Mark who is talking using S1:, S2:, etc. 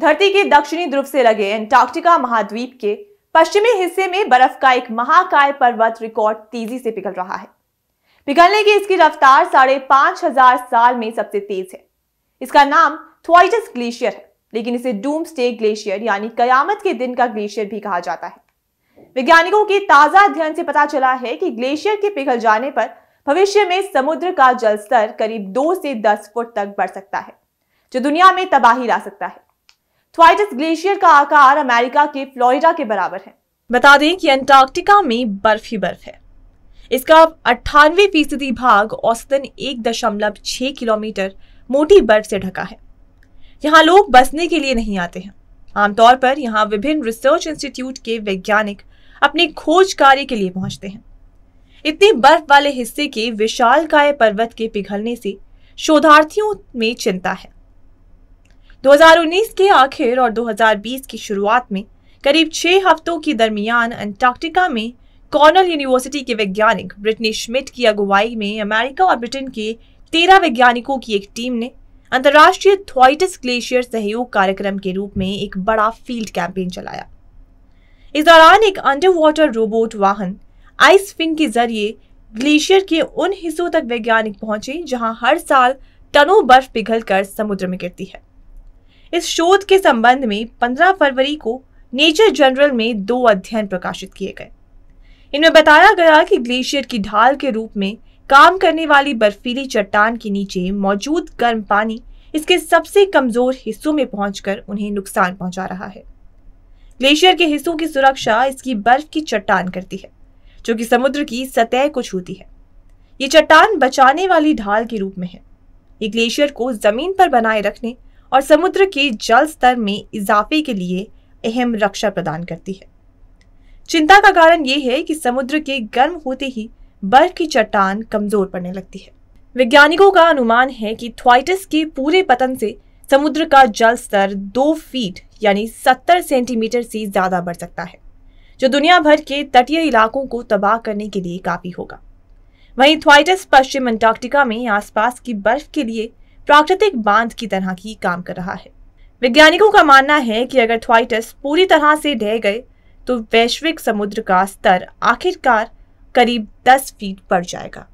S1: धरती के दक्षिणी ध्रुव से लगे एंटार्क्टिका महाद्वीप के पश्चिमी हिस्से में बर्फ का एक महाकाय पर्वत रिकॉर्ड तेजी से पिघल रहा है पिघलने की इसकी रफ्तार साढ़े पांच हजार साल में सबसे तेज है इसका नाम थ्वाइटस ग्लेशियर है लेकिन इसे डूम स्टे ग्लेशियर यानी कयामत के दिन का ग्लेशियर भी कहा जाता है वैज्ञानिकों के ताजा अध्ययन से पता चला है कि ग्लेशियर के पिघल जाने पर भविष्य में समुद्र का जलस्तर करीब दो से दस फुट तक बढ़ सकता है जो दुनिया में तबाही ला सकता है ट्वाइटस ग्लेशियर का आकार अमेरिका के फ्लोरिडा के बराबर है बता दें कि अंटार्कटिका में बर्फ ही बर्फ है इसका अट्ठानवे फीसदी भाग औसतन एक दशमलव छह किलोमीटर मोटी बर्फ से ढका है यहाँ लोग बसने के लिए नहीं आते हैं आमतौर पर यहाँ विभिन्न रिसर्च इंस्टीट्यूट के वैज्ञानिक अपने खोज कार्य के लिए पहुंचते हैं इतने बर्फ वाले हिस्से के विशाल काय पर्वत के पिघलने से शोधार्थियों में चिंता है 2019 के आखिर और 2020 की शुरुआत में करीब छह हफ्तों के दरमियान अंटार्कटिका में कॉर्नल यूनिवर्सिटी के वैज्ञानिक ब्रिटनी श्मिट की अगुवाई में अमेरिका और ब्रिटेन के तेरह वैज्ञानिकों की एक टीम ने अंतर्राष्ट्रीय थ्वाइटस ग्लेशियर सहयोग कार्यक्रम के रूप में एक बड़ा फील्ड कैंपेन चलाया इस दौरान एक अंडर वाटर रोबोट वाहन आइस फिंग के जरिए ग्लेशियर के उन हिस्सों तक वैज्ञानिक पहुंचे जहां हर साल टनों बर्फ पिघलकर समुद्र में गिरती है इस शोध के संबंध में 15 फरवरी को नेचर जनरल में दो अध्ययन प्रकाशित किए गए इनमें बताया गया कि ग्लेशियर की ढाल के रूप में काम करने वाली बर्फीली चट्टान के नीचे मौजूद गर्म पानी इसके सबसे कमजोर हिस्सों में पहुंचकर उन्हें नुकसान पहुंचा रहा है ग्लेशियर के हिस्सों की सुरक्षा इसकी बर्फ की चट्टान करती है जो कि समुद्र की सतह को छूती है ये चट्टान बचाने वाली ढाल के रूप में है ये ग्लेशियर को जमीन पर बनाए रखने और समुद्र के जल स्तर में इजाफे के लिए अहम रक्षा प्रदान करती है चिंता का कारण यह है कि समुद्र के गर्म होते ही बर्फ की चट्टान कमजोर पड़ने लगती है वैज्ञानिकों का अनुमान है कि थ्वाइटस के पूरे पतन से समुद्र का जल स्तर दो फीट यानी सत्तर सेंटीमीटर से ज्यादा बढ़ सकता है जो दुनिया भर के तटीय इलाकों को तबाह करने के लिए काफी होगा वहीं थ्वाइटस पश्चिम अंटार्कटिका में आसपास की बर्फ के लिए प्राकृतिक बांध की तरह की काम कर रहा है वैज्ञानिकों का मानना है कि अगर थ्वाइटस पूरी तरह से ढह गए तो वैश्विक समुद्र का स्तर आखिरकार करीब 10 फीट बढ़ जाएगा